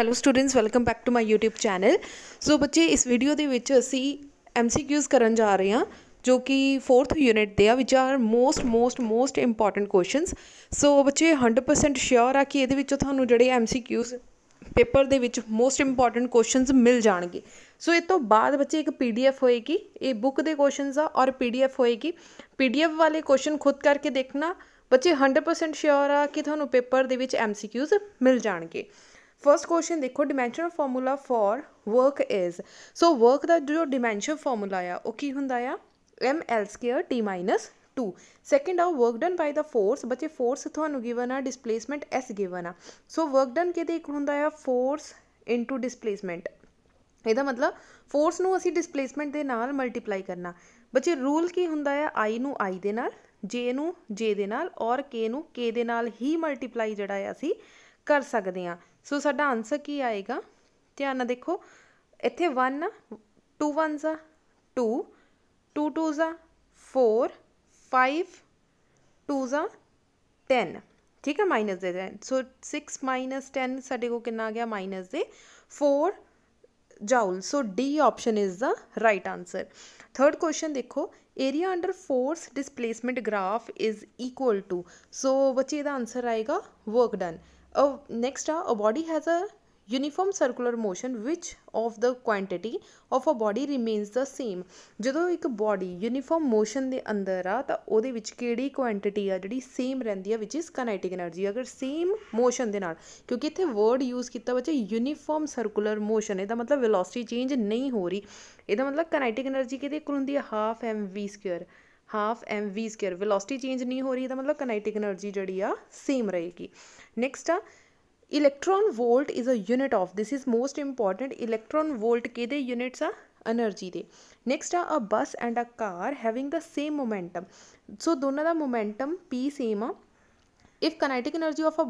Hello students welcome back to my YouTube channel so ਬੱਚੇ ਇਸ video ਦੇ ਵਿੱਚ ਅਸੀਂ MCQs ਕਰਨ ਜਾ ਰਹੇ ਹਾਂ ਜੋ ਕਿ 4th ਯੂਨਿਟ ਦੇ ਆ ਵਿਚ are most most most important questions so ਬੱਚੇ 100% ਸ਼ੋਰ ਆ ਕਿ ਇਹਦੇ ਵਿੱਚੋਂ ਤੁਹਾਨੂੰ ਜਿਹੜੇ MCQs ਪੇਪਰ ਦੇ ਵਿੱਚ ਮੋਸਟ ਇੰਪੋਰਟੈਂਟ ਕੁਐਸਚਨਸ ਮਿਲ ਜਾਣਗੇ ਸੋ ਇਹ ਤੋਂ ਬਾਅਦ ਬੱਚੇ ਇੱਕ PDF ਹੋਏਗੀ ਇਹ ਬੁੱਕ ਦੇ ਕੁਐਸਚਨਸ ਆ ਔਰ PDF ਹੋਏਗੀ PDF ਵਾਲੇ ਕੁਐਸਚਨ ਖੁਦ ਕਰਕੇ ਦੇਖਣਾ ਬੱਚੇ 100% ਸ਼ੋਰ ਆ ਕਿ ਤੁਹਾਨੂੰ ਪੇਪਰ ਦੇ ਵਿੱਚ MCQs ਮਿਲ ਜਾਣਗੇ ਫਰਸਟ ਕੁਐਸਚਨ ਦੇਖੋ dimensional formula for work is so work ਦਾ ਜੋ ਡਾਈਮੈਂਸ਼ਨ ਫਾਰਮੂਲਾ ਆ ਉਹ ਕੀ ਹੁੰਦਾ ਆ M L square T minus 2 second ਆ work done by the force ਬੱਚੇ ਫੋਰਸ ਤੁਹਾਨੂੰ ਗਿਵਨ ਆ ਡਿਸਪਲੇਸਮੈਂਟ ਐਸ ਗਿਵਨ ਆ ਸੋ ਵਰਕ ਡਨ ਕਿਹਦੇ ਇੱਕ ਹੁੰਦਾ ਆ ਫੋਰਸ ਇਨਟੂ ਡਿਸਪਲੇਸਮੈਂਟ ਇਹਦਾ ਮਤਲਬ ਫੋਰਸ ਨੂੰ ਅਸੀਂ ਡਿਸਪਲੇਸਮੈਂਟ ਦੇ ਨਾਲ ਮਲਟੀਪਲਾਈ ਕਰਨਾ ਬੱਚੇ ਰੂਲ ਕੀ ਹੁੰਦਾ ਆ i ਨੂੰ i ਦੇ ਨਾਲ j ਨੂੰ j ਦੇ ਨਾਲ ਔਰ k ਨੂੰ k ਦੇ ਨਾਲ ਹੀ ਮਲਟੀਪਲਾਈ ਜਿਹੜਾ ਆ ਅਸੀਂ ਕਰ ਸਕਦੇ ਆ सो साडा आंसर की आएगा ध्यान न देखो इतने वन टू वन ज़ा टू टू टू ज़ा फोर फाइव टू ज़ा टेन ठीक है माइनस दे ten so six minus ten साढ़े को कि आ गया माइनस दे four joule so D option is the right answer third question देखो area under force displacement graph is equal to so बच्चे आंसर आएगा work done Uh, next are a body has a uniform circular motion which of the quantity of a body remains the same ਜਦੋਂ ਇੱਕ body uniform motion ਦੇ ਅੰਦਰ ਆ ਤਾਂ ਉਹਦੇ ਵਿੱਚ ਕਿਹੜੀ ਕੁਆਂਟੀਟੀ ਆ ਜਿਹੜੀ ਸੇਮ ਰਹਿੰਦੀ ਆ ਵਿਚ ਇਜ਼ ਕਨੈਟਿਕ એનર્ਜੀ ਅਗਰ ਸੇਮ ਮੋਸ਼ਨ ਦੇ ਨਾਲ ਕਿਉਂਕਿ ਇੱਥੇ ਵਰਡ ਯੂਜ਼ ਕੀਤਾ ਬੱਚੇ ਯੂਨੀਫਾਰਮ ਸਰਕੂਲਰ ਮੋਸ਼ਨ ਇਹਦਾ ਮਤਲਬ ਵੈਲੋਸਿਟੀ ਚੇਂਜ ਨਹੀਂ ਹੋ ਰਹੀ ਇਹਦਾ ਮਤਲਬ ਕਨੈਟਿਕ એનર્ਜੀ ਕਿਹਦੇ ਇਕੁਅਲ ਹੁੰਦੀ ਆ half mv2 half mv2 velocity change ਨਹੀਂ ਹੋ ਰਹੀ ਇਹਦਾ ਮਤਲਬ ਕਨੈਟਿਕ એનર્ਜੀ ਜਿਹੜੀ ਆ ਸੇਮ ਰਹੇਗੀ next electron volt is a unit of this is most important electron volt केदे यूनिट्स आ एनर्जी ਦੇ ਨੈਕਸਟ ਆ a bus and a car having the same momentum so ਦੋਨਾਂ ਦਾ ਮੋਮੈਂਟਮ p ਸੇਮ ਆ if kinetic energy of a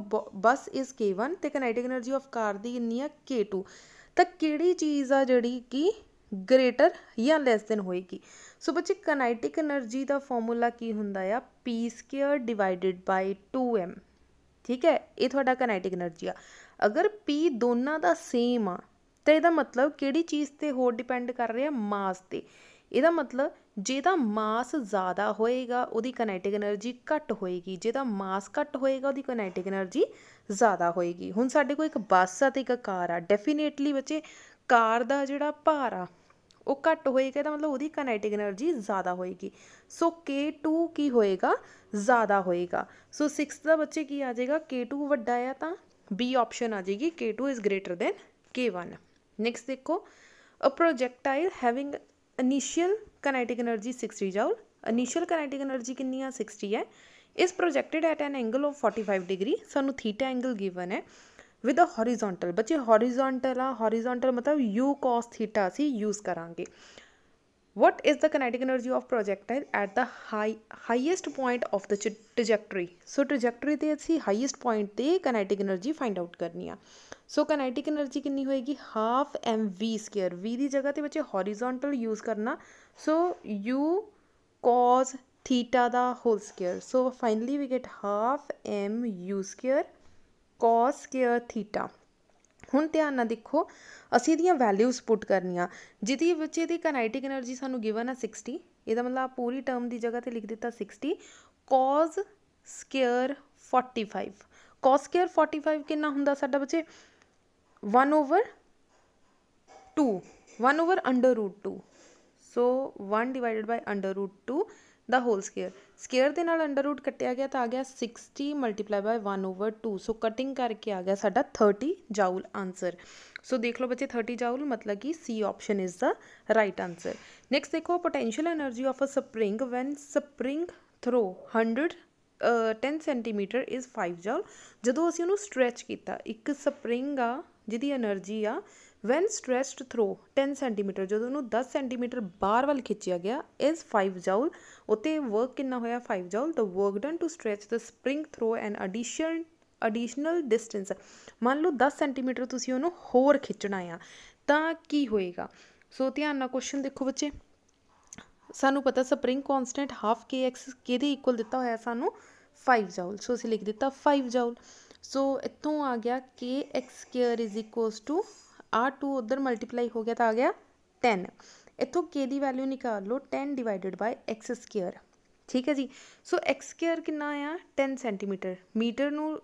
bus is k1 ਤੇ ਕਨੈਟਿਕ energy of ਕਾਰ ਦੀ ਕਿੰਨੀ ਆ k2 ਤਾਂ ਕਿਹੜੀ ਚੀਜ਼ ਆ ਜਿਹੜੀ ਕਿ ਗ੍ਰੇਟਰ ਜਾਂ ਲੈਸ ਦੈਨ ਹੋਏਗੀ ਸੋ ਬੱਚੇ ਕਨੈਟਿਕ એનર્ਜੀ ਦਾ ਫਾਰਮੂਲਾ ਕੀ ਹੁੰਦਾ ਆ p2 ਡਿਵਾਈਡਡ ਬਾਈ 2m ਠੀਕ ਹੈ ਇਹ ਤੁਹਾਡਾ ਕਾਈਨੈਟਿਕ એનર્ਜੀ ਆ ਅਗਰ P ਦੋਨਾਂ ਦਾ ਸੇਮ ਆ ਤਾਂ ਇਹਦਾ ਮਤਲਬ ਕਿਹੜੀ ਚੀਜ਼ ਤੇ ਹੋਰ ਡਿਪੈਂਡ ਕਰ ਰਿਹਾ ਮਾਸ ਤੇ ਇਹਦਾ ਮਤਲਬ ਜੇ ਤਾਂ ਮਾਸ ਜ਼ਿਆਦਾ ਹੋਏਗਾ ਉਹਦੀ ਕਾਈਨੈਟਿਕ એનર્ਜੀ ਘੱਟ ਹੋਏਗੀ ਜੇ ਤਾਂ ਮਾਸ ਘੱਟ ਹੋਏਗਾ ਉਹਦੀ ਕਾਈਨੈਟਿਕ એનર્ਜੀ ਜ਼ਿਆਦਾ ਹੋਏਗੀ ਹੁਣ ਸਾਡੇ ਕੋਲ ਇੱਕ ਬੱਸ ਆ ਤੇ ਇੱਕ ਕਾਰ ਆ ਡੈਫੀਨੇਟਲੀ ਬੱਚੇ ਕਾਰ ਦਾ ਜਿਹੜਾ ਭਾਰ ਆ ਉਹ ਘੱਟ ਹੋਏਗਾ ਤਾਂ ਮਤਲਬ ਉਹਦੀ ਕਾਈਨੈਟਿਕ એનર્ਜੀ ਜ਼ਿਆਦਾ ਹੋਏਗੀ ਸੋ K2 ਕੀ ਹੋਏਗਾ ਜ਼ਿਆਦਾ ਹੋਏਗਾ ਸੋ 6th ਦਾ ਬੱਚੇ ਕੀ ਆ ਜਾਏਗਾ K2 ਵੱਡਾ ਆ ਤਾਂ B ਆਪਸ਼ਨ ਆ ਜਾਏਗੀ K2 is greater then K1 next ਦੇਖੋ a projectile having initial kinetic energy 60 joule initial kinetic energy ਕਿੰਨੀ ਆ 60 ਹੈ ਇਸ projected at an angle of 45 degree ਸਾਨੂੰ ਥੀਟਾ ਐਂਗਲ ਗਿਵਨ ਹੈ विद अ हॉरीजोंटल बच्चे हॉरीजोंटल आ हॉरीजोंटल मतलब यू कॉस थीटा सी यूज करा what is the kinetic energy of projectile at the high highest point of the trajectory so trajectory से अभी highest point से कनैटिक energy find out करनी है सो कनैटिक एनर्जी कि होएगी half m v square v की जगह पर बच्चे हॉरीजोंटल यूज़ करना so u cos theta the whole square so finally we get half m u square cos square theta ਹੁਣ ਧਿਆਨ ਨਾਲ ਦੇਖੋ ਅਸੀਂ ਇਹਦੀਆਂ ਵੈਲਿਊਜ਼ ਪੁੱਟ ਕਰਨੀਆਂ ਜਿਹਦੀ ਵਿੱਚ ਇਹਦੀ ਕਾਈਨੈਟਿਕ એનર્ਜੀ ਸਾਨੂੰ ਗਿਵਨ ਆ 60 ਇਹਦਾ ਮਤਲਬ ਆ ਪੂਰੀ ਟਰਮ ਦੀ ਜਗ੍ਹਾ ਤੇ ਲਿਖ ਦਿੱਤਾ 60 cos square 45 cos square 45 ਕਿੰਨਾ ਹੁੰਦਾ ਸਾਡਾ ਬੱਚੇ 1 over 2 1 over under root 2 so 1 divided by under root 2 ਦਾ ਹੋਲ ਸਕੁਅਰ ਸਕੁਅਰ ਦੇ ਨਾਲ ਅੰਡਰ ਰੂਟ ਕੱਟਿਆ ਗਿਆ ਤਾਂ ਆ ਗਿਆ 60 multiply by 1 over 2 so cutting ਕਰਕੇ ਆ ਗਿਆ ਸਾਡਾ 30 ਜਾਊਲ ਆਨਸਰ ਸੋ ਦੇਖ ਲਓ ਬੱਚੇ 30 ਜਾਊਲ ਮਤਲਬ ਕਿ C option is the right answer next ਦੇਖੋ potential energy of a spring when spring through 100 10 centimetre is 5 joule ਜਦੋਂ ਅਸੀਂ ਉਹਨੂੰ ਸਟ੍ਰੈਚ ਕੀਤਾ ਇੱਕ ਸਪ੍ਰਿੰਗ ਆ ਜਿਹਦੀ એનર્ਜੀ ਆ ਵੈਨ ਸਟ੍ਰੈਸਡ ਥਰੋ 10 ਸੈਂਟੀਮੀਟਰ ਜਦੋਂ ਉਹਨੂੰ 10 ਸੈਂਟੀਮੀਟਰ ਬਾਹਰ ਵੱਲ ਖਿੱਚਿਆ ਗਿਆ ਇਜ਼ 5 ਜੌਲ ਉਤੇ ਵਰਕ ਕਿੰਨਾ ਹੋਇਆ 5 joule the work done to stretch the spring through an addition additional distance ਮੰਨ ਲਓ 10 ਸੈਂਟੀਮੀਟਰ ਤੁਸੀਂ ਉਹਨੂੰ ਹੋਰ ਖਿੱਚਣਾ ਆ ਤਾਂ ਕੀ ਹੋਏਗਾ ਸੋ ਧਿਆਨ ਨਾਲ ਕੁਐਸਚਨ ਦੇਖੋ ਬੱਚੇ ਸਾਨੂੰ ਪਤਾ ਸਪ੍ਰਿੰਗ ਕਨਸਟੈਂਟ 1/2 kx ਕਿਹਦੇ ਇਕੁਅਲ ਦਿੱਤਾ ਹੋਇਆ ਸਾਨੂੰ 5 ਜੌਲ ਸੋ ਅਸੀਂ ਲਿਖ ਦਿੱਤਾ 5 ਜੌਲ ਸੋ ਇੱਥੋਂ ਆ ਗਿਆ kx² ਆਰ 2 ਉਧਰ ਮਲਟੀਪਲਾਈ ਹੋ ਗਿਆ ਤਾਂ ਆ ਗਿਆ 10 ਇੱਥੋਂ k ਦੀ ਵੈਲਿਊ ਨਿਕਾਲ ਲਓ 10 ਡਿਵਾਈਡਡ ਬਾਈ x ਸਕੁਅਰ ਠੀਕ ਹੈ ਜੀ ਸੋ x ਸਕੁਅਰ ਕਿੰਨਾ ਆ 10 ਸੈਂਟੀਮੀਟਰ ਮੀਟਰ ਨੂੰ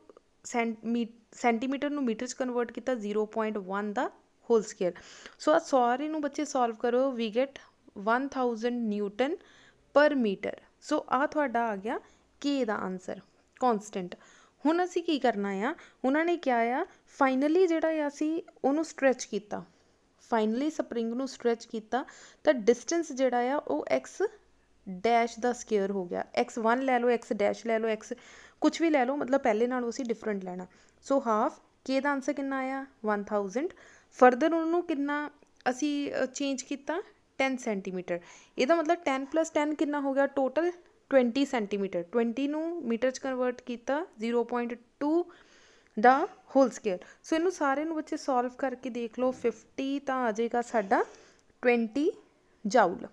ਸੈਂਟੀਮੀਟਰ ਨੂੰ ਮੀਟਰ ਚ ਕਨਵਰਟ ਕੀਤਾ 0.1 ਦਾ ਹੋਲ ਸਕੁਅਰ ਸੋ ਆ ਸਾਰੇ ਨੂੰ ਬੱਚੇ ਸੋਲਵ ਕਰੋ we get 1000 newton per metre so ਆ ਤੁਹਾਡਾ ਆ ਗਿਆ k ਦਾ ਆਨਸਰ ਕਨਸਟੈਂਟ ਹੁਣ ਅਸੀਂ ਕੀ ਕਰਨਾ ਆ ਉਹਨਾਂ ਨੇ ਕਿਹਾ ਆ ਫਾਈਨਲੀ ਜਿਹੜਾ ਆ ਅਸੀਂ ਉਹਨੂੰ ਸਟ੍ਰੈਚ ਕੀਤਾ ਫਾਈਨਲੀ ਸਪਰਿੰਗ ਨੂੰ ਸਟ੍ਰੈਚ ਕੀਤਾ ਤਾਂ ਡਿਸਟੈਂਸ ਜਿਹੜਾ ਆ ਉਹ x ਡੈਸ਼ ਦਾ ਸਕੁਅਰ ਹੋ ਗਿਆ x1 ਲੈ ਲਓ x ਡੈਸ਼ ਲੈ ਲਓ x ਕੁਝ ਵੀ ਲੈ ਲਓ ਮਤਲਬ ਪਹਿਲੇ ਨਾਲੋਂ ਅਸੀਂ ਡਿਫਰੈਂਟ ਲੈਣਾ ਸੋ ਹਾਫ k ਦਾ ਆਨਸਰ ਕਿੰਨਾ ਆਇਆ 1000 ਫਰਦਰ ਉਹਨੂੰ ਕਿੰਨਾ ਅਸੀਂ ਚੇਂਜ ਕੀਤਾ 10 ਸੈਂਟੀਮੀਟਰ ਇਹਦਾ ਮਤਲਬ 10 10 ਕਿੰਨਾ ਹੋ ਗਿਆ ਟੋਟਲ 20 ਸੈਂਟੀਮੀਟਰ 20 ਨੂੰ ਮੀਟਰ ਚ ਕਨਵਰਟ ਕੀਤਾ 0.2 ਦਾ ਹੋਲ ਸਕੇਅਰ ਸੋ ਇਹਨੂੰ ਸਾਰੇ ਨੂੰ ਬੱਚੇ ਸੋਲਵ ਕਰਕੇ ਦੇਖ ਲਓ 50 ਤਾਂ ਆ ਜਾਏਗਾ ਸਾਡਾ 20 ਜਾਊਲ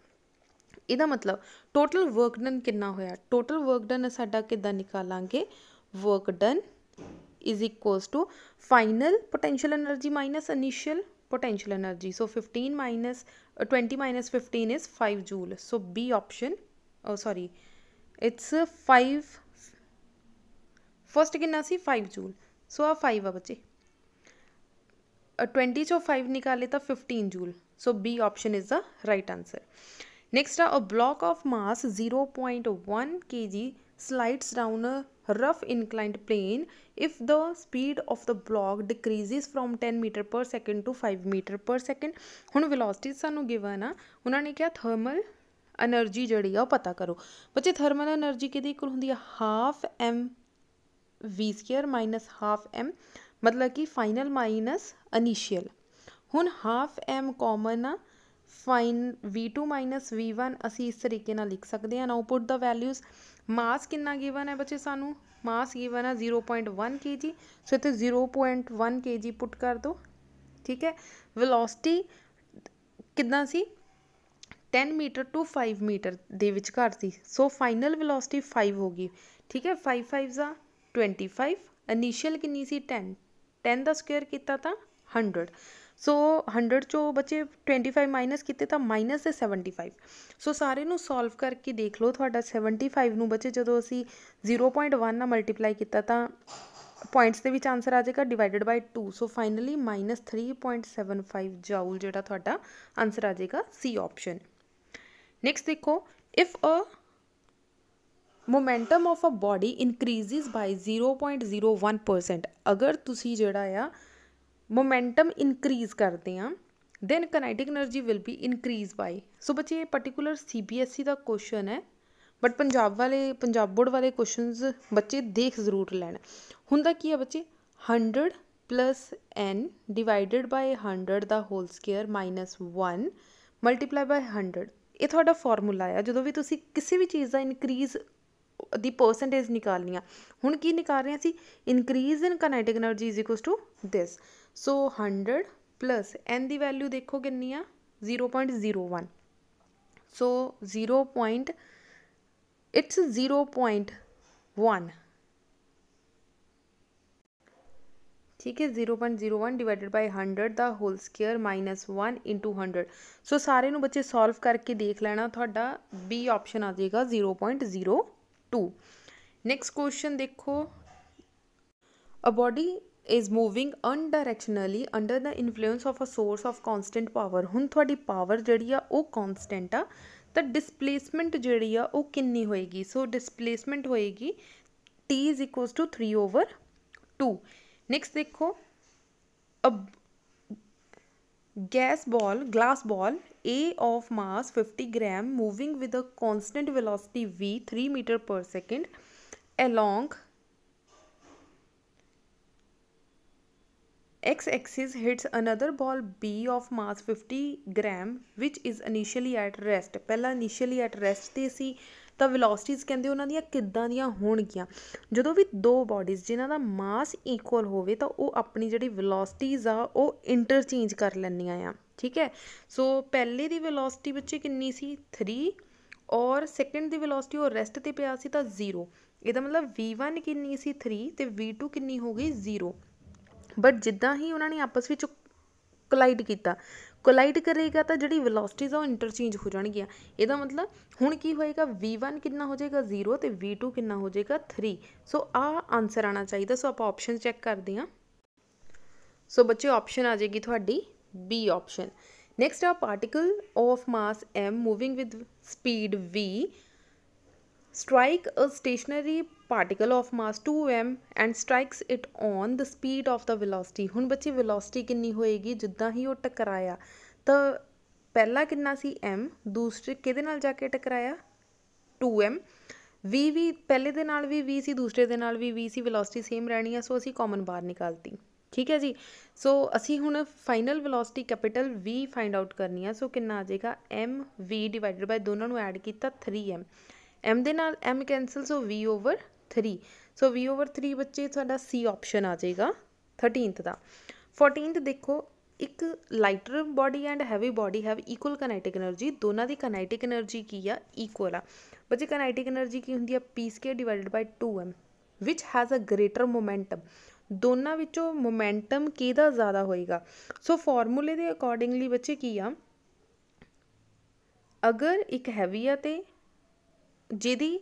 ਇਹਦਾ ਮਤਲਬ ਟੋਟਲ ਵਰਕ ਡਨ ਕਿੰਨਾ ਹੋਇਆ ਟੋਟਲ ਵਰਕ ਡਨ ਸਾਡਾ ਕਿੱਦਾਂ ਨਿਕਾਲਾਂਗੇ work done is equals to final potential energy minus initial potential energy. So 15 minus uh, 20 minus 15 is 5 joule. So B option, oh sorry, it's uh, 5, first again see 5 joule. So आ five आ बच्चे twenty जो five निकाले तो fifteen joule so B option is the right answer next आ block of mass zero point one के G slides down a rough inclined plane if the speed of the block decreases from 10 meter per second to 5 meter per second ਹੁਣ velocity ਸਾਨੂੰ given ਆ ਉਹਨਾਂ ਨੇ ਕਿਹਾ thermal energy ਜਿਹੜੀ ਆ ਉਹ ਪਤਾ ਕਰੋ ਬੱਚੇ thermal energy ਕਿਹਦੇ ਇਕੁਅਲ ਹੁੰਦੀ ਆ half m v square minus half m ਮਤਲਬ ਕਿ ਫਾਈਨਲ ਮਾਈਨਸ ਇਨੀਸ਼ੀਅਲ ਹੁਣ ਹਾਫ m ਕਾਮਨ ਆ ਫਾਈਨ v2 v1 ਅਸੀਂ ਇਸ ਤਰੀਕੇ ਨਾਲ ਲਿਖ ਸਕਦੇ ਹਾਂ ਨਾਓ ਪੁੱਟ ਦਾ ਵੈਲਿਊਸ ਮਾਸ ਕਿੰਨਾ ਗਿਵਨ ਹੈ ਬੱਚੇ ਸਾਨੂੰ ਮਾਸ ਗਿਵਨ ਆ 0.1 kg ਸੋ ਇੱਥੇ 0.1 kg ਪੁੱਟ ਕਰ ਦਿਓ ਠੀਕ ਹੈ ਵੈਲੋਸਿਟੀ ਕਿੰਨਾ ਸੀ 10 ਮੀਟਰ ਟੂ 5 ਮੀਟਰ ਦੇ ਵਿੱਚ ਘਟ ਸੀ ਸੋ ਫਾਈਨਲ ਵੈਲੋਸਿਟੀ 5 ਹੋ ਗਈ ਠੀਕ ਹੈ 5 5 ਆ 25 ਇਨੀਸ਼ੀਅਲ ਕਿੰਨੀ ਸੀ 10 10 ਦਾ ਸਕੁਅਰ ਕੀਤਾ ਤਾਂ 100 ਸੋ 100 ਚੋਂ ਬੱਚੇ 25 ਮਾਈਨਸ ਕੀਤੇ ਤਾਂ ਮਾਈਨਸ ਦੇ 75 ਸੋ ਸਾਰੇ ਨੂੰ ਸੋਲਵ ਕਰਕੇ ਦੇਖ ਲਓ ਤੁਹਾਡਾ 75 ਨੂੰ ਬੱਚੇ ਜਦੋਂ ਅਸੀਂ 0.1 ਨਾਲ ਮਲਟੀਪਲਾਈ ਕੀਤਾ ਤਾਂ ਪੁਆਇੰਟਸ ਦੇ ਵਿੱਚ ਆਨਸਰ ਆ ਜਾਏਗਾ ਡਿਵਾਈਡਡ ਬਾਈ 2 ਸੋ ਫਾਈਨਲੀ -3.75 ਜਾਊਲ ਜਿਹੜਾ ਤੁਹਾਡਾ ਆਨਸਰ ਆ ਜਾਏਗਾ ਸੀ ਆਪਸ਼ਨ ਨੈਕਸਟ ਦੇਖੋ if a momentum of a body increases by 0.01% ਅਗਰ ਤੁਸੀਂ ਜਿਹੜਾ ਆ ਮੋਮੈਂਟਮ ਇਨਕਰੀਜ਼ ਕਰਦੇ ਆ then kinetic energy will be increase by so ਬੱਚੇ ਇਹ ਪਾਰਟਿਕੂਲਰ ਸੀਬੀਐਸਈ ਦਾ ਕੁਐਸਚਨ ਹੈ ਬਟ ਪੰਜਾਬ ਵਾਲੇ ਪੰਜਾਬ ਬੋਰਡ ਵਾਲੇ ਕੁਐਸਚਨਸ ਬੱਚੇ ਦੇਖ ਜ਼ਰੂਰ ਲੈਣ ਹੁੰਦਾ ਕੀ ਹੈ ਬੱਚੇ 100 ਪਲੱਸ n ਡਿਵਾਈਡਡ ਬਾਈ 100 ਦਾ whole square minus 1 multiply by 100 ਇਹ ਤੁਹਾਡਾ ਫਾਰਮੂਲਾ ਆ ਜਦੋਂ ਵੀ ਤੁਸੀਂ ਕਿਸੇ ਵੀ ਚੀਜ਼ ਦਾ ਇਨਕਰੀਜ਼ ਦੀ ਪਰਸੈਂਟੇਜ ਨਿਕਾਲਨੀ ਆ ਹੁਣ ਕੀ ਨਿਕਾਲ ਰਹੇ ਸੀ increase in kinetic energy is equal to this so 100 plus n ਦੀ ਵੈਲਿਊ ਦੇਖੋ ਕਿੰਨੀ ਆ 0.01 ਸੋ 0. ਇਟਸ 0.1 ਠੀਕ ਹੈ 0.01 ਡਿਵਾਈਡਡ ਬਾਈ 100 ਦਾ whole square minus -1 into 100 so ਸਾਰੇ ਨੂੰ ਬੱਚੇ ਸੋਲਵ ਕਰਕੇ ਦੇਖ ਲੈਣਾ ਤੁਹਾਡਾ ਬੀ ਆਪਸ਼ਨ ਆ ਜਾਏਗਾ 0.01 टू नेक्स्ट क्वेश्चन देखो a body is moving unidirectionally under the influence of a source of constant power हूँ थोड़ी पावर जी कॉन्सटेंट आ तो डिसप्लेसमेंट जी कि होएगी सो डिसप्लेसमेंट होएगी T is equal to three over two next देखो अब gas ball glass ball a of mass 50 gram moving with a constant velocity v 3 meter per second along x axis hits another ball b of mass 50 gram which is initially at rest ਪਹਿਲਾਂ initially at rest ਤੇ ਸੀ ਤਾਂ ਵੈਲੋਸਿਟੀਜ਼ ਕਹਿੰਦੇ ਉਹਨਾਂ ਦੀਆਂ ਕਿੱਦਾਂ ਦੀਆਂ ਹੋਣਗੀਆਂ ਜਦੋਂ ਵੀ ਦੋ ਬਾਡੀਜ਼ ਜਿਨ੍ਹਾਂ ਦਾ ਮਾਸ ਇਕੁਅਲ ਹੋਵੇ ਤਾਂ ਉਹ ਆਪਣੀ ਜਿਹੜੀ ਵੈਲੋਸਿਟੀਜ਼ ਆ ਉਹ ਇੰਟਰਚੇਂਜ ਕਰ ਲੈਣੀਆਂ ਆ ਠੀਕ ਹੈ ਸੋ ਪਹਿਲੇ ਦੀ ਵੈਲੋਸਿਟੀ ਬੱਚੇ ਕਿੰਨੀ ਸੀ 3 ਔਰ ਸੈਕਿੰਡ ਦੀ ਵੈਲੋਸਿਟੀ ਉਹ ਰੈਸਟ ਤੇ ਪਿਆ ਸੀ ਤਾਂ 0 ਇਹਦਾ ਮਤਲਬ v1 ਕਿੰਨੀ ਸੀ 3 ਤੇ v2 ਕਿੰਨੀ ਹੋ ਗਈ 0 ਬਟ ਜਿੱਦਾਂ ਹੀ ਉਹਨਾਂ ਨੇ ਆਪਸ ਵਿੱਚ ਕਲਾਈਡ ਕੀਤਾ ਕੋਲਾਈਡ ਕਰੇਗਾ ਤਾਂ ਜਿਹੜੀ ਵੈਲੋਸਿਟੀਜ਼ ਆ ਉਹ ਇੰਟਰਚੇਂਜ ਹੋ ਜਾਣਗੀਆਂ ਇਹਦਾ ਮਤਲਬ ਹੁਣ ਕੀ ਹੋਏਗਾ v1 ਕਿੰਨਾ ਹੋ ਜਾਏਗਾ 0 ਤੇ v2 ਕਿੰਨਾ ਹੋ ਜਾਏਗਾ 3 ਸੋ ਆ ਆਨਸਰ ਆਣਾ ਚਾਹੀਦਾ ਸੋ ਆਪਾਂ ਆਪਸ਼ਨ ਚੈੱਕ ਕਰਦੇ ਹਾਂ ਸੋ ਬੱਚੇ ਆਪਸ਼ਨ ਆ ਜਾਏਗੀ ਤੁਹਾਡੀ b ਆਪਸ਼ਨ ਨੈਕਸਟ ਆ particle of mass m moving with speed v strike a stationary particle of mass 2m and strikes it on the speed of the velocity ਹੁਣ ਬੱਚੇ ਵੈਲੋਸਿਟੀ ਕਿੰਨੀ ਹੋਏਗੀ ਜਿੱਦਾਂ ਹੀ ਉਹ ਟਕਰਾਇਆ ਤਾਂ ਪਹਿਲਾ ਕਿੰਨਾ ਸੀ m ਦੂਸਰੇ ਕਿਹਦੇ ਨਾਲ ਜਾ ਕੇ ਟਕਰਾਇਆ 2m v ਵੀ ਪਹਿਲੇ ਦੇ ਨਾਲ ਵੀ v ਸੀ ਦੂਸਰੇ ਦੇ ਨਾਲ ਵੀ v ਸੀ ਵੈਲੋਸਿਟੀ ਸੇਮ ਰਹਿਣੀ ਆ ਸੋ ਅਸੀਂ ਕਾਮਨ ਬਾਹਰ ਨਿਕਾਲਤੀ ਠੀਕ ਹੈ ਜੀ ਸੋ ਅਸੀਂ ਹੁਣ final velocity capital v find out ਕਰਨੀ ਆ ਸੋ ਕਿੰਨਾ ਆ ਜਾਏਗਾ mv ਡਿਵਾਈਡਡ ਬਾਈ ਦੋਨਾਂ ਨੂੰ ਐਡ ਕੀਤਾ 3m m ਦੇ ਨਾਲ m cancel so v over 3 so v over 3 ਬੱਚੇ ਤੁਹਾਡਾ c ਆਪਸ਼ਨ ਆ ਜਾਏਗਾ 13th ਦਾ 14th ਦੇਖੋ ਇੱਕ lighter body and heavy body have equal kinetic energy ਦੋਨਾਂ ਦੀ ਕਨੈਟਿਕ એનર્ਜੀ ਕੀ ਆ ਇਕੁਅਲ ਆ ਬੱਚੇ ਕਨੈਟਿਕ એનર્ਜੀ ਕੀ ਹੁੰਦੀ ਆ p² divided by 2m which has a greater momentum ਦੋਨਾਂ ਵਿੱਚੋਂ ਮੋਮੈਂਟਮ ਕਿਹਦਾ ਜ਼ਿਆਦਾ ਹੋਏਗਾ ਸੋ ਫਾਰਮੂਲੇ ਦੇ ਅਕੋਰਡਿੰਗਲੀ ਬੱਚੇ ਕੀ ਆ ਅਗਰ ਇੱਕ ਹੈਵੀ ਆ ਤੇ ਜਿਹਦੀ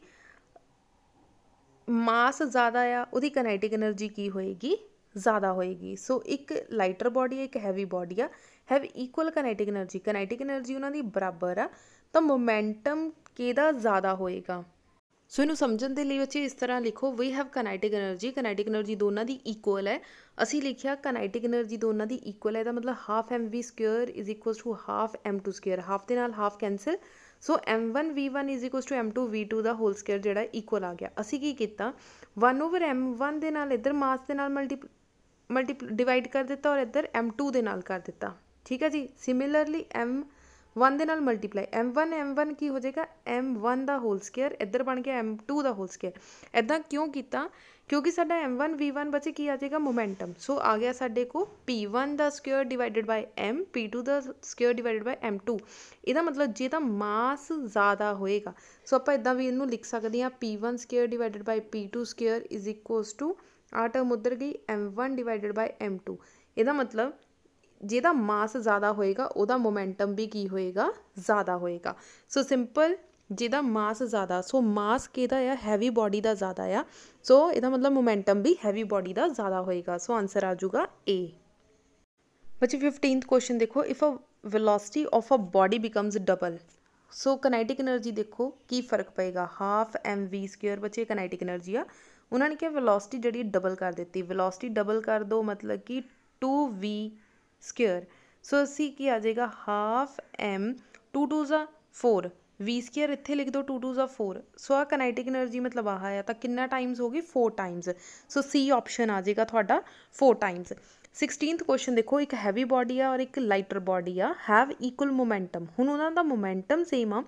ਮਾਸ ਜ਼ਿਆਦਾ ਆ ਉਹਦੀ ਕਾਈਨੈਟਿਕ એનર્ਜੀ ਕੀ ਹੋਏਗੀ ਜ਼ਿਆਦਾ ਹੋਏਗੀ ਸੋ ਇੱਕ ਲਾਈਟਰ ਬਾਡੀ ਇੱਕ ਹੈਵੀ ਬਾਡੀ ਆ have equal kinetic energy kinetic energy ਉਹਨਾਂ ਦੀ ਬਰਾਬਰ ਆ ਤਾਂ ਮੋਮੈਂਟਮ ਕਿਹਦਾ ਜ਼ਿਆਦਾ ਹੋਏਗਾ ਸੋ ਇਹਨੂੰ ਸਮਝਣ ਦੇ ਲਈ ਬੱਚੇ ਇਸ ਤਰ੍ਹਾਂ ਲਿਖੋ we have kinetic energy kinetic energy ਦੋਨਾਂ ਦੀ ਇਕੁਅਲ ਹੈ ਅਸੀਂ ਲਿਖਿਆ ਕਾਈਨੈਟਿਕ એનર્ਜੀ ਦੋਨਾਂ ਦੀ ਇਕੁਅਲ ਹੈ ਦਾ ਮਤਲਬ half mv2 is equals to half m2 half ਦੇ ਨਾਲ half cancel so m1 v1 m2 v2 ਦਾ ਹੋਲ ਸਕੁਅਰ ਜਿਹੜਾ ਇਕੁਅਲ ਆ ਗਿਆ ਅਸੀਂ ਕੀ ਕੀਤਾ 1 ਓਵਰ m1 ਦੇ ਨਾਲ ਇੱਧਰ ਮਾਸ ਦੇ ਨਾਲ ਮਲਟੀ ਮਲਟੀ ਡਿਵਾਈਡ ਕਰ ਦਿੱਤਾ ਔਰ ਇੱਧਰ m2 ਦੇ ਨਾਲ ਕਰ ਦਿੱਤਾ ਠੀਕ ਹੈ ਜੀ ਸਿਮਿਲਰਲੀ m1 ਦੇ ਨਾਲ ਮਲਟੀਪਲਾਈ m1 m1 ਕੀ ਹੋ ਜਾਏਗਾ m1 ਦਾ ਹੋਲ ਸਕੁਅਰ ਇੱਧਰ ਬਣ ਗਿਆ m2 ਦਾ ਹੋਲ ਸਕੁਅਰ ਐਦਾਂ ਕਿਉਂ ਕੀਤਾ ਕਿਉਂਕਿ ਸਾਡਾ m1 v1 ਬਚੇ ਕੀ ਆ ਜਾਏਗਾ ਮੋਮੈਂਟਮ ਸੋ ਆ ਗਿਆ ਸਾਡੇ ਕੋ p1 ਦਾ square divided by m p2 ਦਾ ਸਕੁਅਰ ਡਿਵਾਈਡਡ ਬਾਈ m2 ਇਹਦਾ ਮਤਲਬ ਜੇ ਤਾਂ ਮਾਸ ਜ਼ਿਆਦਾ ਹੋਏਗਾ ਸੋ ਆਪਾਂ ਇਦਾਂ ਵੀ ਇਹਨੂੰ ਲਿਖ ਸਕਦੇ ਹਾਂ p1 square divided by p2 square is equals to ਆ ਟਰਮ ਉੱਧਰ ਗਈ m1 ਡਿਵਾਈਡਡ ਬਾਈ m2 ਇਹਦਾ ਮਤਲਬ ਜਿਹਦਾ ਮਾਸ ਜ਼ਿਆਦਾ ਹੋਏਗਾ ਉਹਦਾ ਮੋਮੈਂਟਮ ਵੀ ਕੀ ਹੋਏਗਾ ਜ਼ਿਆਦਾ ਹੋਏਗਾ ਸੋ ਸਿੰਪਲ ਜਿਹਦਾ ਮਾਸ ਜ਼ਿਆਦਾ ਸੋ ਮਾਸ ਕਿਹਦਾ ਆ ਹੈਵੀ ਬਾਡੀ ਦਾ ਜ਼ਿਆਦਾ ਆ सो so, य मतलब मोमेंटम भी हैवी बॉडी का ज़्यादा होएगा सो आंसर आजूगा ए बच्चे फिफ्टीन क्वेश्चन देखो if a velocity of a body becomes double so kinetic energy देखो की फर्क पेगा हाफ एम वी स्क्योर बच्चे कनाइटिक एनर्जी आ उन्होंने क्या वेलोसिटी जी डबल कर दी वेलोसिटी डबल कर दो मतलब कि टू वी स्क्योर सो असी की आ जाएगा हाफ एम टू टू ज़ा फोर ਵੀ स्केयर ਇੱਥੇ ਲਿਖ दो two twos of four so ਆ ਕਨੈਟਿਕ એનર્ਜੀ ਮਤਲਬ ਆਹ ਆ ਤਾਂ ਕਿੰਨਾ ਟਾਈਮਸ ਹੋ ਗਈ 4 ਟਾਈਮਸ ਸੋ ਸੀ ਆਪਸ਼ਨ ਆ ਜਾਏਗਾ ਤੁਹਾਡਾ 4 ਟਾਈਮਸ 16th ਕੁਐਸਚਨ ਦੇਖੋ ਇੱਕ ਹੈਵੀ ਬਾਡੀ ਆ ਔਰ ਇੱਕ ਲਾਈਟਰ ਬਾਡੀ ਆ ਹੈਵ ਇਕੁਅਲ ਮੋਮੈਂਟਮ ਹੁਣ ਉਹਨਾਂ ਦਾ ਮੋਮੈਂਟਮ ਸੇਮ ਆ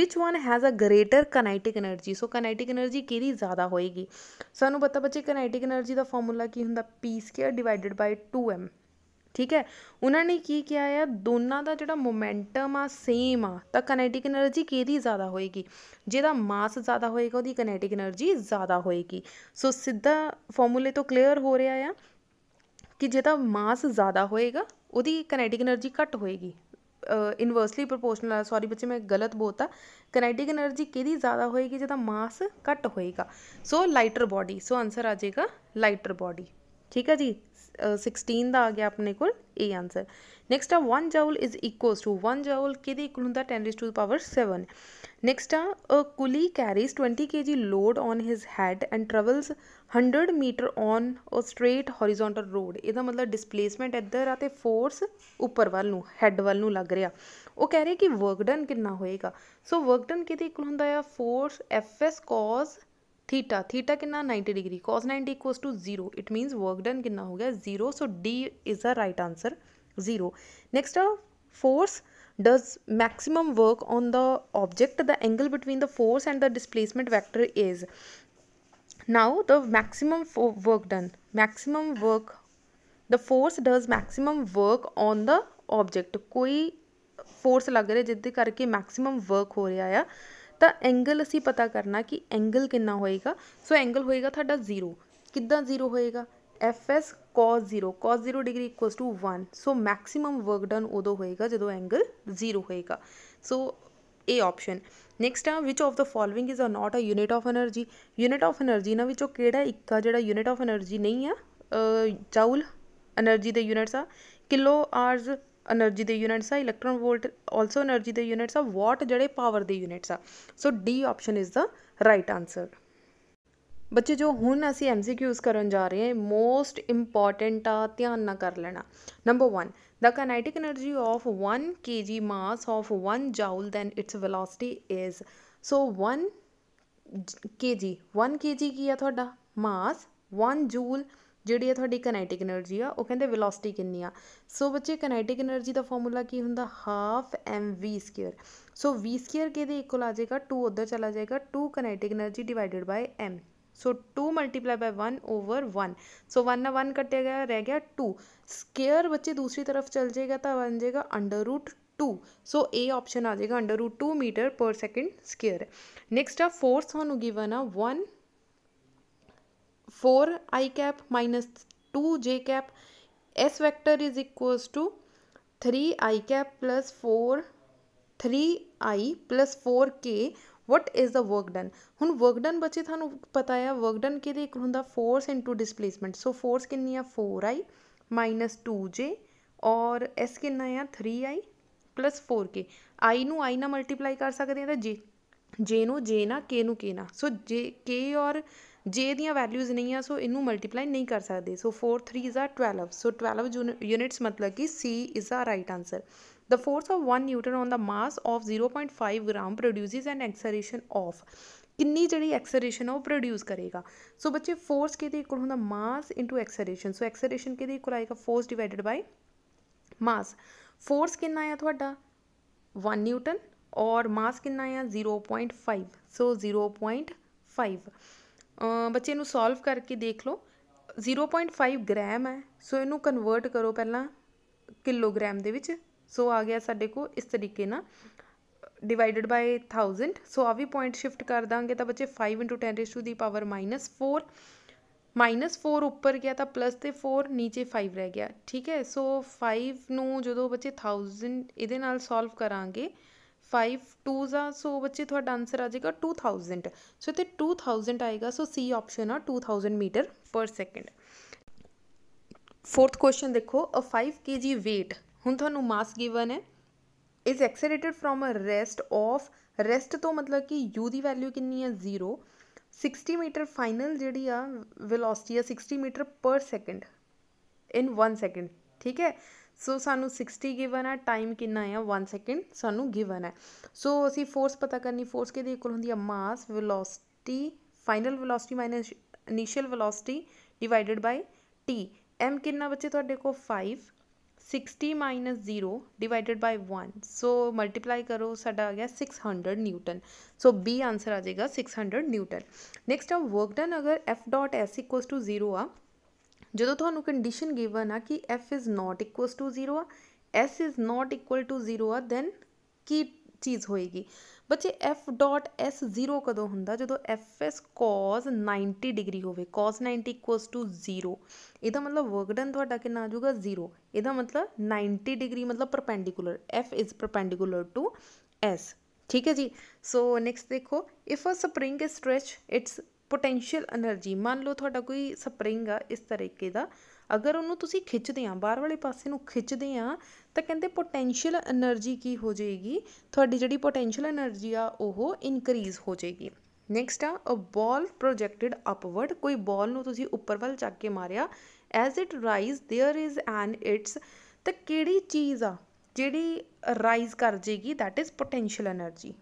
which one has a greater kinetic energy so kinetic energy ਕਿਹਦੀ ਜ਼ਿਆਦਾ ਹੋਏਗੀ ਸਾਨੂੰ ਪਤਾ ਬੱਚੇ ਕਨੈਟਿਕ એનર્ਜੀ ਦਾ ਫਾਰਮੂਲਾ ਕੀ ਹੁੰਦਾ p² ਡਿਵਾਈਡਡ ਬਾਈ 2m ਠੀਕ ਹੈ ਉਹਨਾਂ ਨੇ ਕੀ ਕਿਹਾ ਆ ਦੋਨਾਂ ਦਾ ਜਿਹੜਾ ਮੋਮੈਂਟਮ ਆ ਸੇਮ ਆ ਤਾਂ ਕਨੈਟਿਕ એનર્ਜੀ ਕਿਹਦੀ ਜ਼ਿਆਦਾ ਹੋਏਗੀ ਜਿਹਦਾ ਮਾਸ ਜ਼ਿਆਦਾ ਹੋਏਗਾ ਉਹਦੀ ਕਨੈਟਿਕ એનર્ਜੀ ਜ਼ਿਆਦਾ ਹੋਏਗੀ ਸੋ ਸਿੱਧਾ ਫਾਰਮੂਲੇ ਤੋਂ ਕਲੀਅਰ ਹੋ ਰਿਹਾ ਆ ਕਿ ਜਿਹਦਾ ਮਾਸ ਜ਼ਿਆਦਾ ਹੋਏਗਾ ਉਹਦੀ ਕਨੈਟਿਕ એનર્ਜੀ ਘੱਟ ਹੋਏਗੀ ਇਨਵਰਸਲੀ ਪ੍ਰੋਪੋਰਸ਼ਨਲ ਆ ਸੌਰੀ ਬੱਚੇ ਮੈਂ ਗਲਤ ਬੋਲਤਾ ਕਨੈਟਿਕ એનર્ਜੀ ਕਿਹਦੀ ਜ਼ਿਆਦਾ ਹੋਏਗੀ ਜਿਹਦਾ ਮਾਸ ਘੱਟ ਹੋਏਗਾ so lighter body so answer ਆ ਜਾਏਗਾ ਲਾਈਟਰ ਬਾਡੀ ਠੀਕ ਹੈ ਜੀ 16 ਦਾ ਆ ਗਿਆ ਆਪਣੇ ਕੋਲ A ਆਨਸਰ ਨੈਕਸਟ ਆ 1 joule is equals to 1 joule ਕਿਹਦੇ ਇਕੁਅਲ ਹੁੰਦਾ 10 ਰੇਸ ਟੂ ਪਾਵਰ 7 ਨੈਕਸਟ ਆ a coolie carries 20 kg load on his head and travels 100 metre on a straight horizontal road ਇਹਦਾ ਮਤਲਬ ਡਿਸਪਲੇਸਮੈਂਟ ਇੱਧਰ ਆ ਤੇ ਫੋਰਸ ਉੱਪਰ ਵੱਲ ਨੂੰ ਹੈਡ ਵੱਲ ਨੂੰ ਲੱਗ ਰਿਹਾ ਉਹ ਕਹਿ ਰਿਹਾ ਕਿ ਵਰਕ ਡਨ ਕਿੰਨਾ ਹੋਏਗਾ ਸੋ ਵਰਕ ਡਨ ਕਿਹਦੇ ਇਕੁਅਲ ਹੁੰਦਾ ਆ force f s cos theta theta कि ninety degree cos ninety equal to zero it means work done कि हो गया zero so D is a right answer zero next force does maximum work on the object the angle between the force and the displacement vector is now the maximum work done maximum work the force does maximum work on the object कोई force लग रहा जिद करके maximum work हो रहा है ਤਾਂ angle ਅਸੀਂ ਪਤਾ ਕਰਨਾ ਕਿ ਐਂਗਲ ਕਿੰਨਾ ਹੋਏਗਾ ਸੋ ਐਂਗਲ ਹੋਏਗਾ ਤੁਹਾਡਾ 0 ਕਿੱਦਾਂ 0 ਹੋਏਗਾ fs cos 0 cos 0 degree equals to 1 so maximum work done ਉਦੋਂ ਹੋਏਗਾ ਜਦੋਂ ਐਂਗਲ 0 ਹੋਏਗਾ ਸੋ a ਆਪਸ਼ਨ ਨੈਕਸਟ ਆ which of the following is ਆ not a unit of energy unit of energy ਨਾ ਵਿੱਚੋਂ ਕਿਹੜਾ ਇੱਕ ਆ ਜਿਹੜਾ ਯੂਨਿਟ ਆਫ એનર્ਜੀ ਨਹੀਂ ਆ ਜਾਊਲ એનર્ਜੀ ਦੇ ਯੂਨਿਟਸ ਆ ਕਿਲੋ ਆਰਜ਼ एनर्जी के यूनिट्स आ इलैक्ट्रॉन वोल्ट ऑलसो एनर्जी के यूनिट्स आ वॉट जड़े पावर के यूनिट्स आ so D option is the right answer बच्चे जो हूँ असं एम सी क्यूज़ कर जा रहे हैं मोस्ट इंपॉर्टेंट आ ध्यान न कर लेना number one the kinetic energy of one के g mass of one joule then its velocity is so one के जी वन के जी की है थोड़ा मास वन जूल जी ਆ कनैटिक एनर्जी आ कहते ਉਹ कि सो बच्चे कनैटिक एनर्जी का फॉर्मूला की होंगे half m v square so v square so के इक्वल आ जाएगा टू उधर चला जाएगा two kinetic energy divided by m so two multiply by one over one so one ना वन कटे गया रह गया टू स्केयर बच्चे दूसरी तरफ चल जाएगा तो बन जाएगा under root two so A option आ जाएगा अंडर रूट टू मीटर पर सेकेंड स्केयर नेक्स्ट आ फोर्स थानू गिवन आ one 4 i cap minus 2 j cap s vector is equals to 3 i cap plus 4 3 i plus 4 k what is the work done ਹੁਣ work done ਬੱਚੇ ਤੁਹਾਨੂੰ ਪਤਾ ਆ work done ਕਿਹਦੇ ਇੱਕ ਹੁੰਦਾ force into displacement so force ਕਿੰਨੀ ਆ 4i 2j ਔਰ s ਕਿੰਨਾ ਆ 3i 4k i ਨੂੰ i ਨਾਲ ਮਲਟੀਪਲਾਈ ਕਰ ਸਕਦੇ ਆ ਤਾਂ j j ਨੂੰ j ਨਾਲ k ਨੂੰ k ਨਾਲ ਸੋ j k ਔਰ जे वैल्यूज़ नहीं आ सो इनू मल्टीप्लाई नहीं कर सकते so four three is are twelve so twelve you units मतलब कि सी इज़ आ right answer the force of one newton on the mass of zero point five gram produce and acceleration of कि जी एक्सरेशन वो produce करेगा सो बच्चे force के equal होंगे मास इंटू एक्सरेशन सो एक्सरेशन के इक्वल आएगा force divide by mass force कि वन न्यूटन और मास कि आया zero point five so zero point five ਬੱਚੇ ਨੂੰ ਸੋਲਵ ਕਰਕੇ ਦੇਖ ਲਓ 0.5 ਗ੍ਰਾਮ ਹੈ ਸੋ ਇਹਨੂੰ ਕਨਵਰਟ ਕਰੋ ਪਹਿਲਾਂ ਕਿਲੋਗ੍ਰਾਮ ਦੇ ਵਿੱਚ ਸੋ ਆ ਗਿਆ ਸਾਡੇ ਕੋ ਇਸ ਤਰੀਕੇ ਨਾਲ ਡਿਵਾਈਡਡ ਬਾਈ 1000 ਸੋ ਆ ਵੀ ਪੁਆਇੰਟ ਸ਼ਿਫਟ ਕਰ ਦਾਂਗੇ ਤਾਂ ਬੱਚੇ 5 10 ਟੂ ਦੀ ਪਾਵਰ -4 -4 ਉੱਪਰ ਗਿਆ ਤਾਂ ਪਲੱਸ ਤੇ 4 ਨੀਚੇ 5 ਰਹਿ ਗਿਆ ਠੀਕ ਹੈ ਸੋ 5 ਨੂੰ ਜਦੋਂ ਬੱਚੇ 1000 ਇਹਦੇ ਨਾਲ ਸੋਲਵ ਕਰਾਂਗੇ ਫਾਈਵ ਟੂਜ਼ ਆ ਸੋ ਬੱਚੇ ਤੁਹਾਡਾ ਆਨਸਰ ਆ ਜਾਏਗਾ 2000 ਸੋ ਇੱਥੇ 2000 ਆਏਗਾ ਸੋ ਸੀ ਆਪਸ਼ਨ ਆ 2000 metre per second fourth question ਦੇਖੋ ਅ 5 kg weight ਹੁਣ ਤੁਹਾਨੂੰ ਮਾਸ ਗਿਵਨ ਹੈ is accelerated from a rest of rest ਤੋਂ ਮਤਲਬ ਕਿ u ਦੀ ਵੈਲਿਊ ਕਿੰਨੀ ਆ 0 60 ਮੀਟਰ ਫਾਈਨਲ ਜਿਹੜੀ ਆ ਵੈਲੋਸਿਟੀ ਆ 60 ਮੀਟਰ ਪਰ ਸੈਕਿੰਡ ਇਨ 1 ਸੈਕਿੰਡ ਠੀਕ ਹੈ सो सानू सिक्सटी गिवन है टाइम कि वन सैकेंड सू गिवन है सो so, असी फोर्स पता करनी फोर्स के इक्वल होंगी mass velocity final velocity minus initial velocity divided by t m कि बचे थोड़े को five sixty minus zero divided by one so multiply करो सा आ गया six hundred newton so B answer आ जाएगा सिक्स हंड्रड न्यूटन नैक्सट आ वर्कडन अगर f dot s equal to zero आ ਜਦੋਂ ਤੁਹਾਨੂੰ ਕੰਡੀਸ਼ਨ ਗਿਵਨ ਆ ਕਿ f is not equals to 0 ਆ s is not equal to 0 ਆ ਦੈਨ ਕੀ ਚੀਜ਼ ਹੋਏਗੀ ਬੱਚੇ f.s 0 ਕਦੋਂ ਹੁੰਦਾ ਜਦੋਂ fs cos 90 ਡਿਗਰੀ ਹੋਵੇ cos 90 equals to 0 ਇਹਦਾ ਮਤਲਬ ਵਰਕ ਡਨ ਤੁਹਾਡਾ ਕਿੰਨਾ ਆ ਜਾਊਗਾ 0 ਇਹਦਾ ਮਤਲਬ 90 ਡਿਗਰੀ ਮਤਲਬ perpendicular f is perpendicular to s ਠੀਕ ਹੈ ਜੀ ਸੋ ਨੈਕਸਟ ਦੇਖੋ if a spring is stretch its potential energy ਮੰਨ ਲਓ ਤੁਹਾਡਾ ਕੋਈ ਸਪਰਿੰਗ ਆ ਇਸ ਤਰੀਕੇ ਦਾ ਅਗਰ ਉਹਨੂੰ ਤੁਸੀਂ ਖਿੱਚਦੇ ਆ ਬਾਹਰ ਵਾਲੇ ਪਾਸੇ ਨੂੰ ਖਿੱਚਦੇ ਆ ਤਾਂ ਕਹਿੰਦੇ ਪੋਟੈਂਸ਼ੀਅਲ એનર્ਜੀ ਕੀ ਹੋ ਜਾਏਗੀ ਤੁਹਾਡੀ ਜਿਹੜੀ ਪੋਟੈਂਸ਼ੀਅਲ એનર્ਜੀ ਆ ਉਹ ਇਨਕਰੀਜ਼ ਹੋ ਜਾਏਗੀ ਨੈਕਸਟ ਆ ਅ ਬਾਲ ਪ੍ਰੋਜੈਕਟਡ ਅਪਵਰਡ ਕੋਈ ਬਾਲ ਨੂੰ ਤੁਸੀਂ ਉੱਪਰ ਵੱਲ ਚੱਕ ਕੇ ਮਾਰਿਆ as it rise there is an its ਤਾਂ ਕਿਹੜੀ ਚੀਜ਼ ਆ ਜਿਹੜੀ ਰਾਈਜ਼ ਕਰ ਜੇਗੀ ਥੈਟ ਇਜ਼ ਪੋਟੈਂਸ਼ੀਅਲ એનર્ਜੀ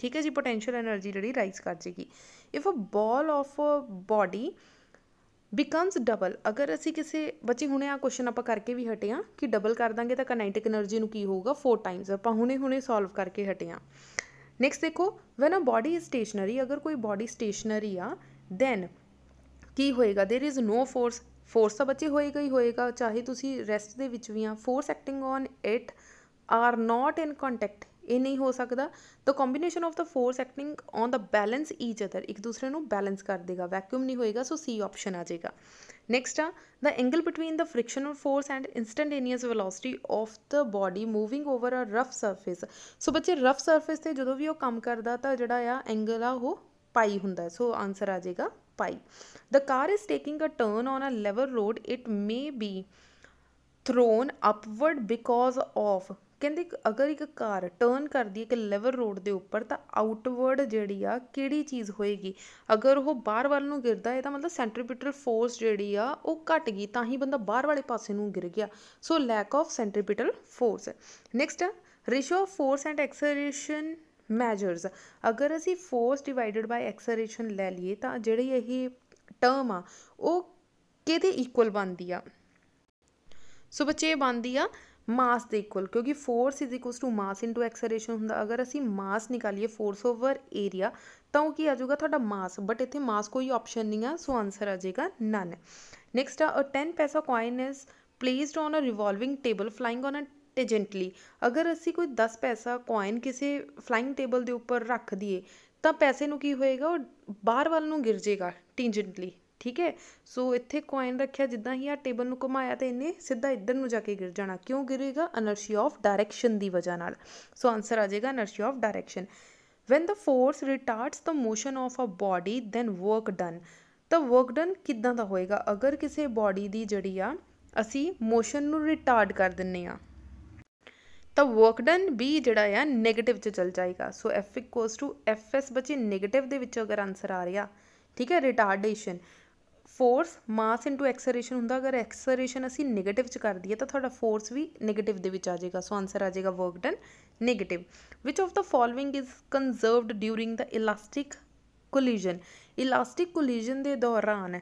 ਠੀਕ ਹੈ ਜੀ ਪੋਟੈਂਸ਼ੀਅਲ એનર્ਜੀ ਜਿਹੜੀ ਰਾਈਜ਼ ਕਰ ਜੇਗੀ if a ball of a body becomes double ਅਗਰ ਅਸੀਂ ਕਿਸੇ ਬੱਚੇ ਹੁਣੇ ਆ ਕੁਐਸਚਨ ਆਪਾਂ ਕਰਕੇ ਵੀ ਹਟੇ ਆ ਕਿ ਡਬਲ ਕਰ ਦਾਂਗੇ ਤਾਂ ਕਾਈਨੈਟਿਕ એનર્ਜੀ ਨੂੰ ਕੀ ਹੋਊਗਾ 4 ਟਾਈਮਸ ਆਪਾਂ ਹੁਣੇ ਹੁਣੇ ਸੋਲਵ ਕਰਕੇ ਹਟੇ ਆ ਨੈਕਸਟ ਦੇਖੋ when a body is stationary ਅਗਰ ਕੋਈ ਬਾਡੀ ਸਟੇਸ਼ਨਰੀ ਆ ਦੈਨ ਕੀ ਹੋਏਗਾ there is no force force ਤਾਂ ਬੱਚੇ ਹੋਏਗਾ ਹੀ ਹੋਏਗਾ ਚਾਹੇ ਤੁਸੀਂ ਰੈਸਟ ਦੇ ਵਿੱਚ ਵੀ ਆ force acting on it are not in contact ਇਹ ਨਹੀਂ ਹੋ ਸਕਦਾ ਤਾਂ combination of the force acting on the balance each other ਇੱਕ ਦੂਸਰੇ ਨੂੰ ਬੈਲੈਂਸ ਕਰ ਦੇਗਾ ਵੈਕਿਊਮ ਨਹੀਂ ਹੋਏਗਾ ਸੋ ਸੀ ਆਪਸ਼ਨ ਆ ਜਾਏਗਾ ਨੈਕਸਟ ਆ the angle between the frictional force and instantaneous velocity of the body moving over a rough surface so ਬੱਚੇ ਰਫ ਸਰਫੇਸ ਤੇ ਜਦੋਂ ਵੀ ਉਹ ਕੰਮ ਕਰਦਾ ਤਾਂ ਜਿਹੜਾ ਆ ਐਂਗਲ ਆ ਉਹ ਪਾਈ ਹੁੰਦਾ ਸੋ ਆਨਸਰ ਆ ਜਾਏਗਾ pi the car is taking a turn on a level road it may be thrown upward because of ਕਹਿੰਦੇ ਅਗਰ ਇੱਕ ਕਾਰ ਟਰਨ ਕਰਦੀ ਹੈ ਇੱਕ ਲੈਵਲ ਰੋਡ ਦੇ ਉੱਪਰ ਤਾਂ ਆਊਟਵਰਡ ਜਿਹੜੀ ਆ ਕਿਹੜੀ ਚੀਜ਼ ਹੋਏਗੀ ਅਗਰ ਉਹ ਬਾਹਰ ਵੱਲ ਨੂੰ ਗਿਰਦਾ ਹੈ ਤਾਂ ਮਤਲਬ ਸੈਂਟਰੀਪੀਟਲ ਫੋਰਸ ਜਿਹੜੀ ਆ ਉਹ ਘਟ ਗਈ ਤਾਂ ਹੀ ਬੰਦਾ ਬਾਹਰ ਵਾਲੇ ਪਾਸੇ ਨੂੰ ਗਿਰ ਗਿਆ so lack of centripetal force next ratio of force and acceleration measures ਅਗਰ ਅਸੀਂ ਫੋਰਸ ਡਿਵਾਈਡਡ ਬਾਈ ਐਕਸਲਰੇਸ਼ਨ ਲੈ ਲਈਏ ਤਾਂ ਜਿਹੜੀ ਇਹ ਟਰਮ ਆ ਉਹ ਕਿਹਦੇ ਇਕੁਅਲ ਬਣਦੀ ਆ ਸੋ ਬੱਚੇ ਇਹ ਬਣਦੀ ਆ ਮਾਸ ਦੇ ਇਕੁਅਲ ਕਿਉਂਕਿ force is equal to mass into acceleration ਹੁੰਦਾ ਅਗਰ ਅਸੀਂ ਮਾਸ ਨਿਕਾਲੀਏ ਫੋਰਸ ਓਵਰ ਏਰੀਆ ਤਾਂ ਉਹ ਕੀ ਆ ਜਾਊਗਾ ਤੁਹਾਡਾ ਮਾਸ ਬਟ ਇੱਥੇ ਮਾਸ ਕੋਈ ਆਪਸ਼ਨ ਨਹੀਂ ਆ ਸੋ ਆਨਸਰ ਆ ਜਾਏਗਾ ਨਨ ਨੈਕਸਟ ਆ 10 paisa coin is placed on a revolving table flying on a tangentially ਅਗਰ ਅਸੀਂ ਕੋਈ 10 ਪੈਸਾ ਕੋਇਨ ਕਿਸੇ ਫਲਾਈਂਗ ਟੇਬਲ ਦੇ ਉੱਪਰ ਰੱਖ ਦਈਏ ਤਾਂ ਪੈਸੇ ਨੂੰ ਕੀ ਹੋਏਗਾ ਉਹ ਬਾਹਰ ਵੱਲ ਨੂੰ ਗਿਰ ਜਾਏਗਾ ਟੈਂਜੈਂਟਲੀ ਠੀਕ ਹੈ ਸੋ ਇੱਥੇ ਕੋਇਨ ਰੱਖਿਆ ਜਿੱਦਾਂ ਹੀ ਆ ਟੇਬਲ ਨੂੰ ਘੁਮਾਇਆ ਤੇ ਇਹਨੇ ਸਿੱਧਾ ਇੱਧਰ ਨੂੰ ਜਾ ਕੇ ਗਿਰ ਜਾਣਾ ਕਿਉਂ ਗਿਰੇਗਾ ਅਨਰਸ਼ੀ ਆਫ ਡਾਇਰੈਕਸ਼ਨ ਦੀ ਵਜ੍ਹਾ ਨਾਲ ਸੋ ਆਨਸਰ ਆ ਜਾਏਗਾ inertia of direction when the force retards the motion of a body then work done ਤਾਂ ਵਰਕ ਡਨ ਕਿੱਦਾਂ ਦਾ ਹੋਏਗਾ ਅਗਰ ਕਿਸੇ ਬਾਡੀ ਦੀ ਜਿਹੜੀ ਆ ਅਸੀਂ ਮੋਸ਼ਨ ਨੂੰ ਰਿਟਾਰਡ ਕਰ ਦਿੰਨੇ ਆ ਤਾਂ ਵਰਕ ਡਨ ਵੀ ਜਿਹੜਾ ਆ 네ਗੇਟਿਵ ਚ ਚਲ ਜਾਏਗਾ ਸੋ f ਟੂ fs ਬਚੇ 네ਗੇਟਿਵ ਦੇ ਵਿੱਚ ਅਗਰ ਆਨਸਰ ਆ ਰਿਹਾ ਠੀਕ ਹੈ retardation force mass into acceleration ਹੁੰਦਾ ਅਗਰ ਐਕਸਲਰੇਸ਼ਨ ਅਸੀਂ 네ਗੇਟਿਵ ਚ ਕਰ ਦਈਏ ਤਾਂ ਤੁਹਾਡਾ ਫੋਰਸ ਵੀ 네ਗੇਟਿਵ ਦੇ ਵਿੱਚ ਆ ਜਾਏਗਾ ਸੋ ਆਨਸਰ ਆ ਜਾਏਗਾ work done negative which of the following is conserved during the elastic collision elastic collision ਦੇ ਦੌਰਾਨ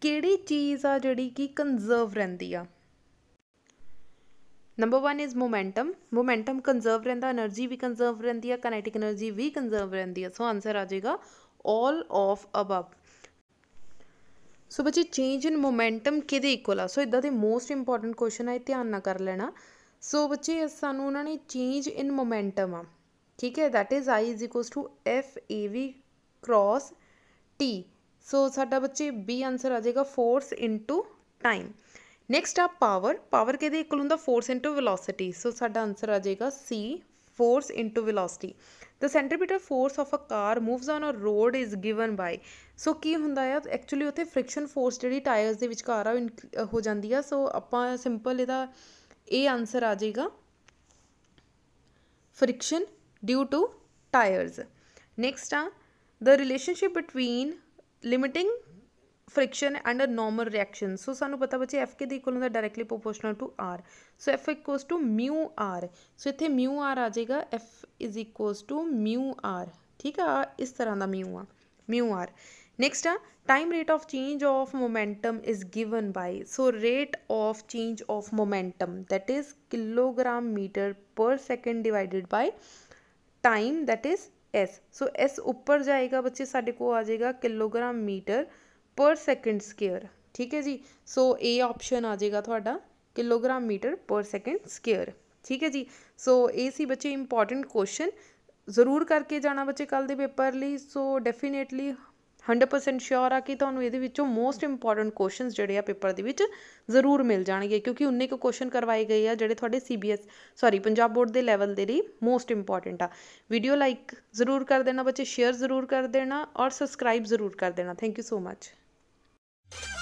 ਕਿਹੜੀ ਚੀਜ਼ ਆ ਜਿਹੜੀ ਕਿ ਕਨਜ਼ਰਵ ਰਹਿੰਦੀ ਆ number 1 is momentum momentum conserve ਰਹਿੰਦਾ એનર્ਜੀ ਵੀ ਕਨਜ਼ਰਵ ਰਹਿੰਦੀ ਆ ਕਾਈਨੈਟਿਕ એનર્ਜੀ ਵੀ ਕਨਜ਼ਰਵ ਰਹਿੰਦੀ ਆ ਸੋ ਆਨਸਰ ਆ ਜਾਏਗਾ ਆਲ ਆਫ ਅਬਵ ਸੋ ਬੱਚੇ ਚੇਂਜ ਇਨ ਮੋਮੈਂਟਮ ਕਿਹਦੇ ਇਕੁਅਲ ਆ ਸੋ ਇਦਾਂ ਦੇ ਮੋਸਟ ਇੰਪੋਰਟੈਂਟ ਕੁਐਸਚਨ ਆ ਇਹ ਧਿਆਨ ਨਾਲ ਕਰ ਲੈਣਾ ਸੋ ਬੱਚੇ ਸਾਨੂੰ ਉਹਨਾਂ ਨੇ ਚੇਂਜ ਇਨ ਮੋਮੈਂਟਮ ਆ ਠੀਕ ਹੈ that is i f a v cross t so ਸਾਡਾ ਬੱਚੇ b ਆਨਸਰ ਆ ਜਾਏਗਾ ਫੋਰਸ ਟਾਈਮ ਨੈਕਸਟ ਆ ਪਾਵਰ ਪਾਵਰ ਕਿਹਦੇ ਇਕੁਅਲ ਹੁੰਦਾ ਫੋਰਸ ਇਨਟੂ ਵੈਲੋਸਿਟੀ ਸੋ ਸਾਡਾ ਆਨਸਰ ਆ ਜਾਏਗਾ c force into velocity the centripetal force of a car moves on a road is given by so ਕੀ ਹੁੰਦਾ ਹੈ ਐਕਚੁਅਲੀ ਉੱਥੇ ਫ੍ਰਿਕਸ਼ਨ ਫੋਰਸ ਜਿਹੜੀ ਟਾਇਰਸ ਦੇ ਵਿਚਕਾਰ ਆ ਹੋ ਜਾਂਦੀ ਆ ਸੋ ਆਪਾਂ ਸਿੰਪਲ ਇਹਦਾ ਇਹ ਆਨਸਰ ਆ ਜਾਏਗਾ friction due to tyres next ਆ the relationship between limiting friction and a normal reaction so सू पता बच्चे एफ के इक्वल होंगे directly proportional to r so f equals to mu r so इतने म्यू आर आ जाएगा f is equals to mu r ठीक है इस तरह का म्यू आ म्यू आर नैक्सट आ time rate of change of momentum is given by so rate of change of momentum that is kilogram metre per second divided by time that is S so S उपर जाएगा बच्चे साढ़े को आ जाएगा kilogram metre per second square ਠੀਕ ਹੈ ਜੀ ਸੋ ਇਹ ਆਪਸ਼ਨ ਆ ਜਾਏਗਾ ਤੁਹਾਡਾ kilogram metre per second square ਠੀਕ ਹੈ ਜੀ ਸੋ ਇਹ ਸੀ ਬੱਚੇ ਇੰਪੋਰਟੈਂਟ ਕੁਐਸਚਨ ਜ਼ਰੂਰ ਕਰਕੇ ਜਾਣਾ ਬੱਚੇ ਕੱਲ ਦੇ ਪੇਪਰ ਲਈ ਸੋ ਡੈਫੀਨੇਟਲੀ 100% ਸ਼ੋਰ ਆ ਕਿ ਤੁਹਾਨੂੰ ਇਹਦੇ ਵਿੱਚੋਂ ਮੋਸਟ ਇੰਪੋਰਟੈਂਟ ਕੁਐਸਚਨਸ ਜਿਹੜੇ ਆ ਪੇਪਰ ਦੇ ਵਿੱਚ ਜ਼ਰੂਰ ਮਿਲ ਜਾਣਗੇ ਕਿਉਂਕਿ ਉਨੇ ਕੁ ਕੁਐਸਚਨ ਕਰਵਾਏ ਗਏ ਆ ਜਿਹੜੇ ਤੁਹਾਡੇ ਸੀਬੀਐਸ ਸੌਰੀ ਪੰਜਾਬ ਬੋਰਡ ਦੇ ਲੈਵਲ ਦੇ ਲਈ ਮੋਸਟ ਇੰਪੋਰਟੈਂਟ ਆ ਵੀਡੀਓ ਲਾਈਕ ਜ਼ਰੂਰ ਕਰ ਦੇਣਾ ਬੱਚੇ ਸ਼ੇਅਰ ਜ਼ਰੂਰ ਕਰ ਦੇਣਾ ਔਰ ਸਬਸਕ੍ਰਾਈਬ ਜ਼ਰੂਰ ਕਰ ਦੇਣਾ thank you so much you